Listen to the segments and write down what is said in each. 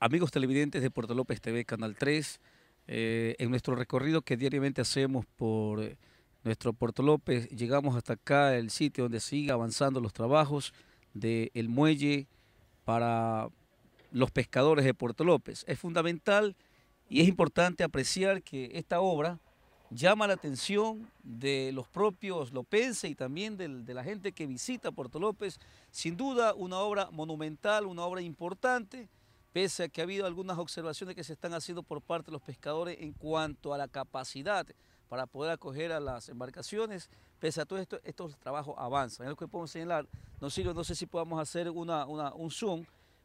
Amigos televidentes de Puerto López TV, Canal 3, eh, en nuestro recorrido que diariamente hacemos por eh, nuestro Puerto López, llegamos hasta acá, el sitio donde sigue avanzando los trabajos del muelle para los pescadores de Puerto López. Es fundamental y es importante apreciar que esta obra llama la atención de los propios lopenses y también de la gente que visita Puerto López. Sin duda una obra monumental, una obra importante pese a que ha habido algunas observaciones que se están haciendo por parte de los pescadores en cuanto a la capacidad para poder acoger a las embarcaciones, pese a todo esto, estos trabajos avanzan. Es lo que podemos señalar. No, sé si podamos hacer una, un zoom.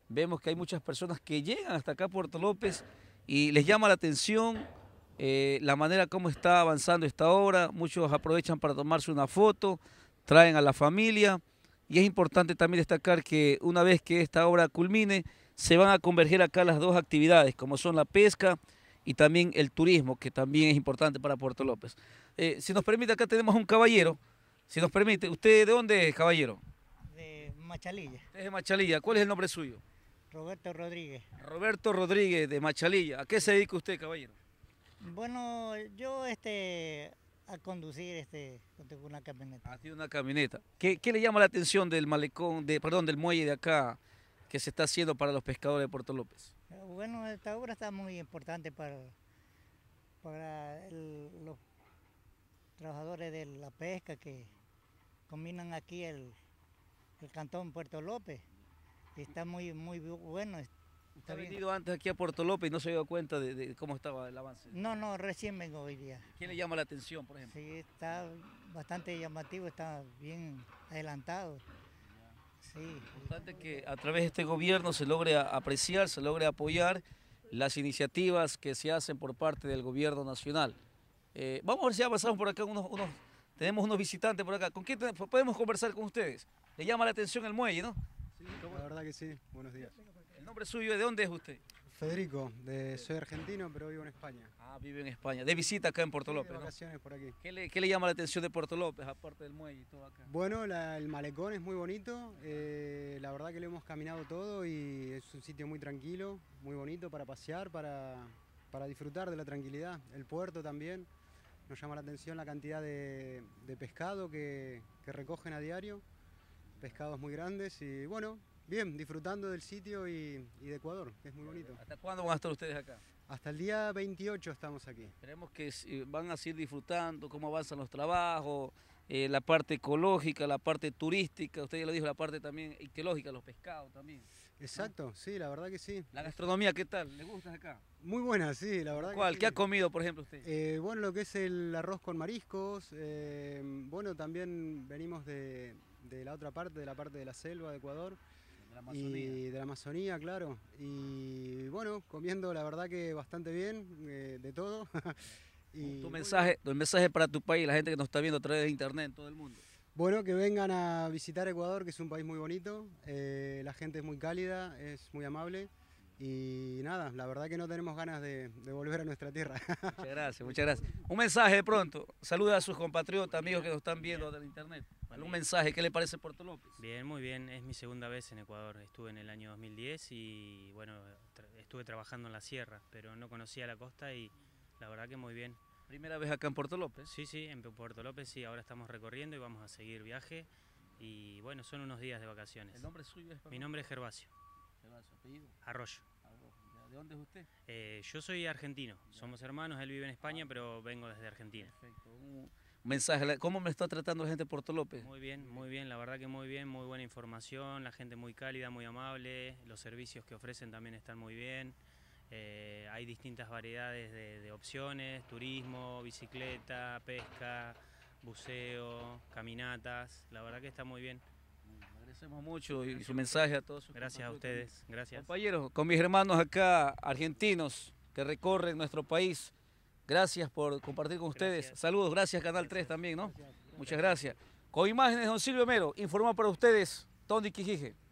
Vemos que hay muchas personas que llegan hasta acá a Puerto López y les llama la atención eh, la manera como está avanzando esta obra. Muchos aprovechan para tomarse una foto, traen a la familia. Y es importante también destacar que una vez que esta obra culmine, se van a converger acá las dos actividades, como son la pesca y también el turismo, que también es importante para Puerto López. Eh, si nos permite, acá tenemos un caballero. Si nos permite, ¿usted de dónde es, caballero? De Machalilla. de Machalilla. ¿Cuál es el nombre suyo? Roberto Rodríguez. Roberto Rodríguez, de Machalilla. ¿A qué se dedica usted, caballero? Bueno, yo este, a conducir este, una camioneta. Ah, una camioneta. ¿Qué, ¿Qué, le llama la atención del malecón, de, perdón, del muelle de acá, que se está haciendo para los pescadores de Puerto López? Eh, bueno, esta obra está muy importante para, los trabajadores de la pesca que combinan aquí el, cantón Puerto López. está muy, muy bueno. Está ¿Ha venido antes aquí a Puerto López y no se dio cuenta de, de, cómo estaba el avance? No, no, recién vengo hoy día. ¿Quién le llama la atención, por ejemplo? Sí, está bastante llamativo, está bien adelantado. Sí, es importante que a través de este gobierno se logre apreciar, se logre apoyar las iniciativas que se hacen por parte del gobierno nacional. Eh, vamos a ver si ya pasamos por acá unos, tenemos unos visitantes por acá. ¿Con quién podemos conversar con ustedes? Le llama la atención el muelle, ¿no? La verdad que sí, buenos días. ¿El nombre suyo de dónde es usted? Federico, soy argentino, pero vivo en España. Ah, vive en España. De visita acá en Puerto López. vacaciones por aquí. ¿Qué le, llama la atención de Puerto López, aparte del muelle y todo acá? Bueno, el malecón es muy bonito. Eh, la verdad que lo hemos caminado todo y es un sitio muy tranquilo, muy bonito para pasear, para, disfrutar de la tranquilidad. El puerto también. Nos llama la atención la cantidad de, pescado que, que recogen a diario pescados muy grandes y bueno, bien, disfrutando del sitio y, de Ecuador, es muy bonito. ¿Hasta cuándo van a estar ustedes acá? Hasta el día 28 estamos aquí. Esperemos que eh, van a seguir disfrutando, cómo avanzan los trabajos, eh, la parte ecológica, la parte turística, usted ya lo dijo, la parte también ictiológica, los pescados también. Exacto, sí, la verdad que sí. La gastronomía, ¿qué tal? ¿Le gusta acá? Muy buena, sí, la verdad. ¿Cuál? Que sí. ¿Qué ha comido, por ejemplo, usted? Eh, bueno, lo que es el arroz con mariscos. bueno, también venimos de, de la otra parte, de la parte de la selva de Ecuador. De la Amazonía. Y de la Amazonía, claro. Y bueno, comiendo la verdad que bastante bien, eh, de todo. y, tu, mensaje, tu para tu país, la gente que nos está viendo a través de internet todo el mundo. Bueno, que vengan a visitar Ecuador, que es un país muy bonito, eh, la gente es muy cálida, es muy amable. Y nada, la verdad que no tenemos ganas de, volver a nuestra tierra. Muchas gracias, muchas gracias. Un mensaje de pronto. Saluda a sus compatriotas, amigos que nos están viendo del internet. Un mensaje, ¿qué le parece Puerto López? Bien, muy bien. Es mi segunda vez en Ecuador. Estuve en el año 2010 y bueno, estuve trabajando en la sierra, pero no conocía la costa y la verdad que muy bien. ¿Primera vez acá en Puerto López? Sí, sí, en Puerto López sí. Ahora estamos recorriendo y vamos a seguir viaje. Y bueno, son unos días de vacaciones. ¿El nombre suyo es? Mi nombre es Gervasio. Gervasio, Arroyo. ¿De dónde es usted? Eh, yo soy argentino, somos hermanos, él vive en España, ah. pero vengo desde Argentina. Perfecto. mensaje, ¿cómo me está tratando la gente de Puerto López? Muy bien, muy bien, la verdad que muy bien, muy buena información, la gente muy cálida, muy amable, los servicios que ofrecen también están muy bien. Eh, hay distintas variedades de opciones, turismo, bicicleta, pesca, buceo, caminatas, la verdad que está muy bien mucho y, su mensaje a todos. gracias a ustedes, gracias. Compañeros, con mis hermanos acá, argentinos, que recorren nuestro país, gracias por compartir con ustedes. Saludos, gracias Canal 3 también, ¿no? Muchas gracias. Con imágenes de don Silvio Mero, informa para ustedes, Tony Quijije.